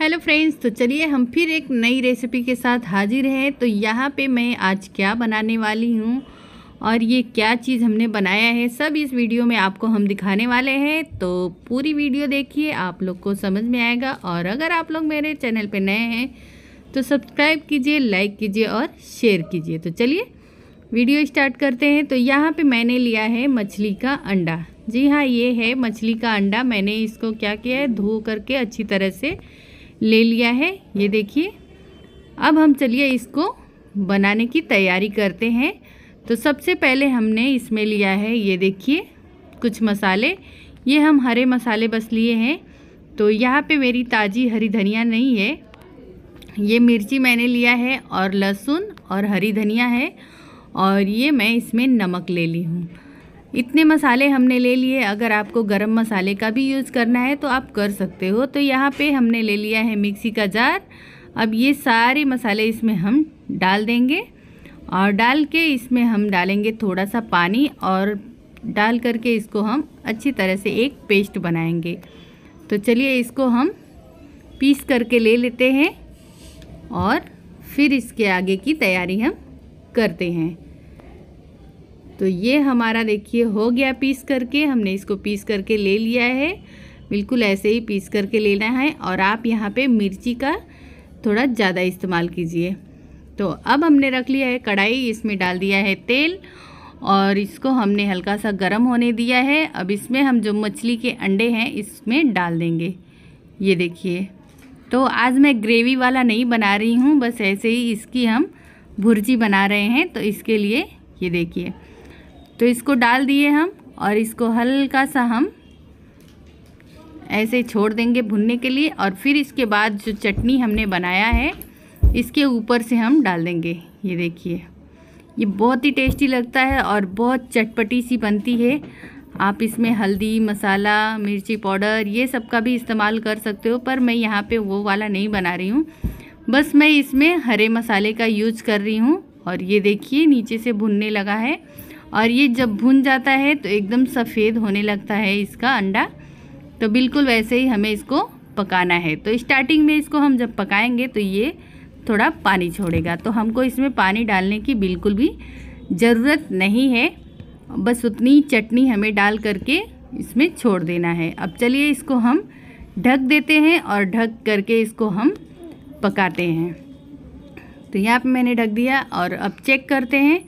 hello friends तो चलिए हम फिर एक नई रेसिपी के साथ हाजिर हैं तो यहाँ पे मैं आज क्या बनाने वाली हूँ और ये क्या चीज़ हमने बनाया है सब इस वीडियो में आपको हम दिखाने वाले हैं तो पूरी वीडियो देखिए आप लोग को समझ में आएगा और अगर आप लोग मेरे चैनल पे नए हैं तो सब्सक्राइब कीजिए लाइक कीजिए और शेयर कीजिए तो चलिए वीडियो स्टार्ट करते हैं तो यहाँ पर मैंने लिया है मछली का अंडा जी हाँ ये है मछली का अंडा मैंने इसको क्या किया है धो करके अच्छी तरह से ले लिया है ये देखिए अब हम चलिए इसको बनाने की तैयारी करते हैं तो सबसे पहले हमने इसमें लिया है ये देखिए कुछ मसाले ये हम हरे मसाले बस लिए हैं तो यहाँ पे मेरी ताज़ी हरी धनिया नहीं है ये मिर्ची मैंने लिया है और लहसुन और हरी धनिया है और ये मैं इसमें नमक ले ली हूँ इतने मसाले हमने ले लिए अगर आपको गरम मसाले का भी यूज़ करना है तो आप कर सकते हो तो यहाँ पे हमने ले लिया है मिक्सी का जार अब ये सारे मसाले इसमें हम डाल देंगे और डाल के इसमें हम डालेंगे थोड़ा सा पानी और डाल करके इसको हम अच्छी तरह से एक पेस्ट बनाएंगे तो चलिए इसको हम पीस करके ले लेते हैं और फिर इसके आगे की तैयारी हम करते हैं तो ये हमारा देखिए हो गया पीस करके हमने इसको पीस करके ले लिया है बिल्कुल ऐसे ही पीस करके लेना है और आप यहाँ पे मिर्ची का थोड़ा ज़्यादा इस्तेमाल कीजिए तो अब हमने रख लिया है कढ़ाई इसमें डाल दिया है तेल और इसको हमने हल्का सा गर्म होने दिया है अब इसमें हम जो मछली के अंडे हैं इसमें डाल देंगे ये देखिए तो आज मैं ग्रेवी वाला नहीं बना रही हूँ बस ऐसे ही इसकी हम भुर्जी बना रहे हैं तो इसके लिए ये देखिए तो इसको डाल दिए हम और इसको हल्का सा हम ऐसे छोड़ देंगे भुनने के लिए और फिर इसके बाद जो चटनी हमने बनाया है इसके ऊपर से हम डाल देंगे ये देखिए ये बहुत ही टेस्टी लगता है और बहुत चटपटी सी बनती है आप इसमें हल्दी मसाला मिर्ची पाउडर ये सब का भी इस्तेमाल कर सकते हो पर मैं यहाँ पे वो वाला नहीं बना रही हूँ बस मैं इसमें हरे मसाले का यूज कर रही हूँ और ये देखिए नीचे से भुनने लगा है और ये जब भुन जाता है तो एकदम सफ़ेद होने लगता है इसका अंडा तो बिल्कुल वैसे ही हमें इसको पकाना है तो स्टार्टिंग में इसको हम जब पकाएंगे तो ये थोड़ा पानी छोड़ेगा तो हमको इसमें पानी डालने की बिल्कुल भी ज़रूरत नहीं है बस उतनी चटनी हमें डाल करके इसमें छोड़ देना है अब चलिए इसको हम ढक देते हैं और ढक करके इसको हम पकाते हैं तो यहाँ पे मैंने ढक दिया और अब चेक करते हैं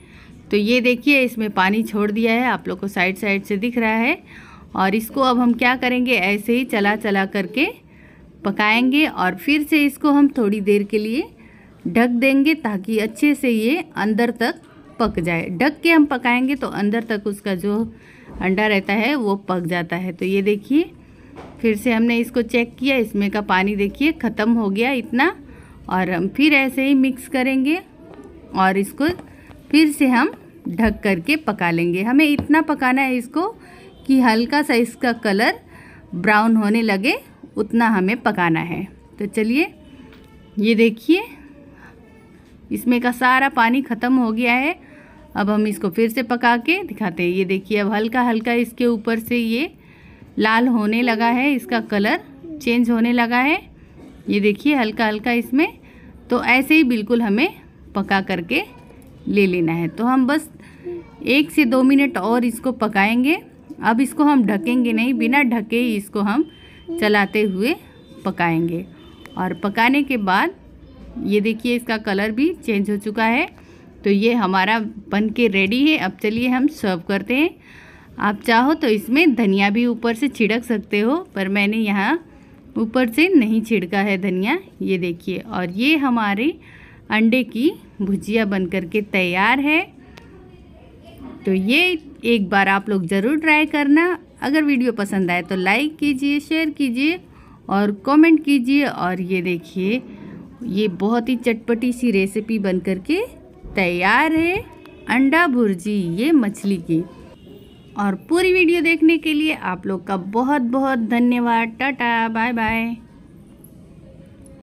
तो ये देखिए इसमें पानी छोड़ दिया है आप लोग को साइड साइड से दिख रहा है और इसको अब हम क्या करेंगे ऐसे ही चला चला करके पकाएंगे और फिर से इसको हम थोड़ी देर के लिए ढक देंगे ताकि अच्छे से ये अंदर तक पक जाए ढक के हम पकाएंगे तो अंदर तक उसका जो अंडा रहता है वो पक जाता है तो ये देखिए फिर से हमने इसको चेक किया इसमें का पानी देखिए ख़त्म हो गया इतना और हम फिर ऐसे ही मिक्स करेंगे और इसको फिर से हम ढक करके पका लेंगे हमें इतना पकाना है इसको कि हल्का सा इसका कलर ब्राउन होने लगे उतना हमें पकाना है तो चलिए ये देखिए इसमें का सारा पानी ख़त्म हो गया है अब हम इसको फिर से पका के दिखाते हैं ये देखिए अब हल्का हल्का इसके ऊपर से ये लाल होने लगा है इसका कलर चेंज होने लगा है ये देखिए हल्का हल्का इसमें तो ऐसे ही बिल्कुल हमें पका करके ले लेना है तो हम बस एक से दो मिनट और इसको पकाएंगे अब इसको हम ढकेंगे नहीं बिना ढके ही इसको हम चलाते हुए पकाएंगे और पकाने के बाद ये देखिए इसका कलर भी चेंज हो चुका है तो ये हमारा बन के रेडी है अब चलिए हम सर्व करते हैं आप चाहो तो इसमें धनिया भी ऊपर से छिड़क सकते हो पर मैंने यहाँ ऊपर से नहीं छिड़का है धनिया ये देखिए और ये हमारे अंडे की भुजिया बन के तैयार है तो ये एक बार आप लोग ज़रूर ट्राई करना अगर वीडियो पसंद आए तो लाइक कीजिए शेयर कीजिए और कमेंट कीजिए और ये देखिए ये बहुत ही चटपटी सी रेसिपी बन के तैयार है अंडा भुर्जी ये मछली की और पूरी वीडियो देखने के लिए आप लोग का बहुत बहुत धन्यवाद टाटा बाय बाय